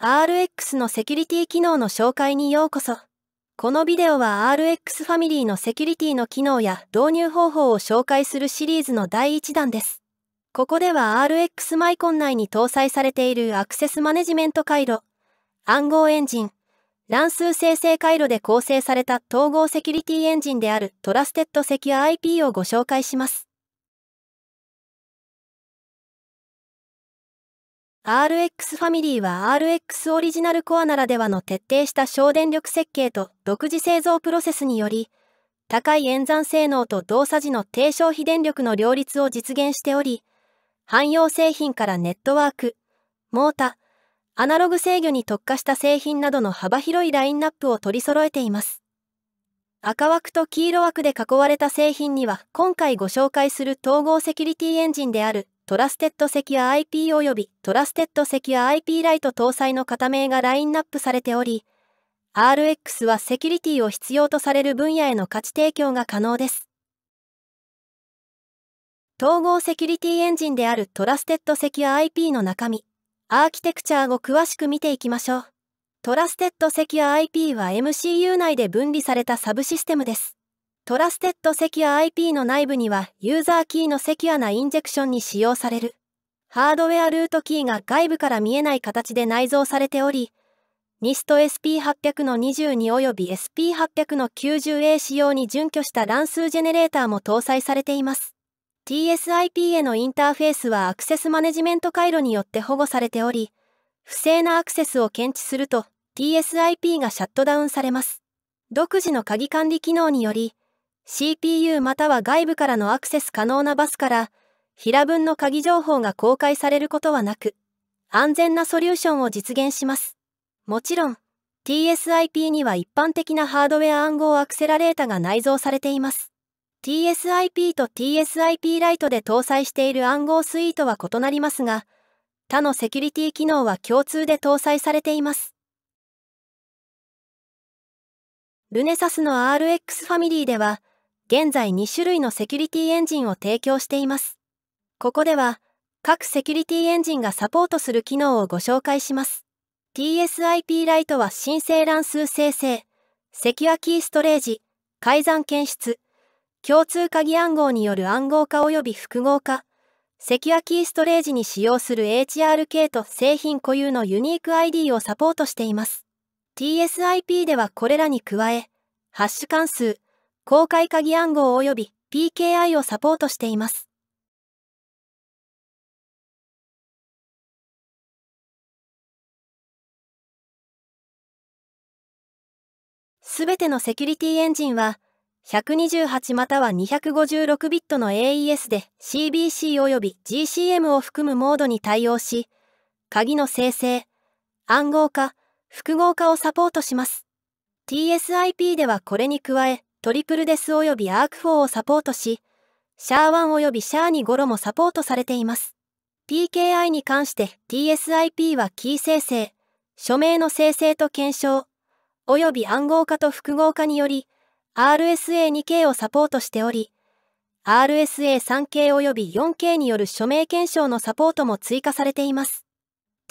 RX のセキュリティ機能の紹介にようこそ。このビデオは RX ファミリーのセキュリティの機能や導入方法を紹介するシリーズの第1弾です。ここでは RX マイコン内に搭載されているアクセスマネジメント回路、暗号エンジン、乱数生成回路で構成された統合セキュリティエンジンであるトラステッドセキュア IP をご紹介します。RX ファミリーは RX オリジナルコアならではの徹底した省電力設計と独自製造プロセスにより、高い演算性能と動作時の低消費電力の両立を実現しており、汎用製品からネットワーク、モータ、アナログ制御に特化した製品などの幅広いラインナップを取り揃えています。赤枠と黄色枠で囲われた製品には今回ご紹介する統合セキュリティエンジンであるトラステッドセキュア IP 及びトラステッドセキュア IP ライト搭載の型名がラインナップされており、RX はセキュリティを必要とされる分野への価値提供が可能です。統合セキュリティエンジンであるトラステッドセキュア IP の中身、アーキテクチャを詳しく見ていきましょう。トラステッドセキュア IP は MCU 内で分離されたサブシステムです。トラステッドセキュア IP の内部にはユーザーキーのセキュアなインジェクションに使用される。ハードウェアルートキーが外部から見えない形で内蔵されており、NIST SP800 の22および SP800 の 90A 仕様に準拠した乱数ジェネレーターも搭載されています。TSIP へのインターフェースはアクセスマネジメント回路によって保護されており、不正なアクセスを検知すると TSIP がシャットダウンされます。独自の鍵管理機能により、CPU または外部からのアクセス可能なバスから平分の鍵情報が公開されることはなく、安全なソリューションを実現します。もちろん、TSIP には一般的なハードウェア暗号アクセラレータが内蔵されています。TSIP と TSIP ライトで搭載している暗号スイートは異なりますが、他のセキュリティ機能は共通で搭載されています。ルネサスの RX ファミリーでは、現在2種類のセキュリティエンジンを提供しています。ここでは、各セキュリティエンジンがサポートする機能をご紹介します。TSIP ライトは申請乱数生成、セキュアキーストレージ、改ざん検出、共通鍵暗号による暗号化及び複合化、セキュアキーストレージに使用する HRK と製品固有のユニーク ID をサポートしています。TSIP ではこれらに加え、ハッシュ関数、公開鍵暗号及び PKI をサポートしています。すべてのセキュリティエンジンは、128または256ビットの AES で CBC 及び GCM を含むモードに対応し、鍵の生成、暗号化、複合化をサポートします。TSIP ではこれに加え、トリプルデス及びアーク4をサポートし、シャー1及びシャー2ゴロもサポートされています。PKI に関して TSIP はキー生成、署名の生成と検証、及び暗号化と複合化により、RSA2K をサポートしており、RSA3K 及び 4K による署名検証のサポートも追加されています。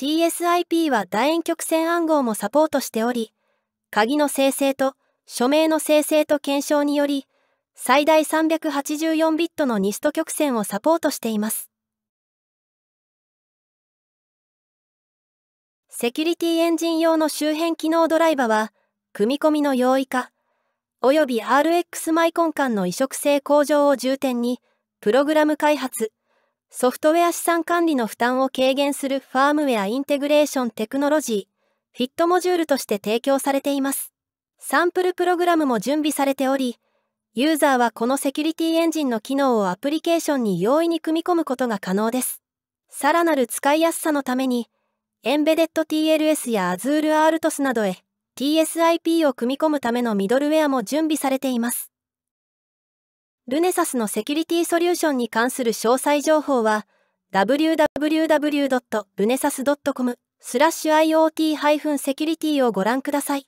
TSIP は楕円曲線暗号もサポートしており、鍵の生成と署名の生成と検証により、最大384ビットのニスト曲線をサポートしています。セキュリティエンジン用の周辺機能ドライバは、組み込みの容易化、および RX マイコン間の移植性向上を重点に、プログラム開発、ソフトウェア資産管理の負担を軽減するファームウェアインテグレーションテクノロジー、フィットモジュールとして提供されています。サンプルプログラムも準備されており、ユーザーはこのセキュリティエンジンの機能をアプリケーションに容易に組み込むことが可能です。さらなる使いやすさのために、エンベデッド TLS や Azure RTOS などへ TSIP を組み込むためのミドルウェアも準備されています。ルネサスのセキュリティソリューションに関する詳細情報は、www.lunesas.com スラッシュ IoT-security をご覧ください。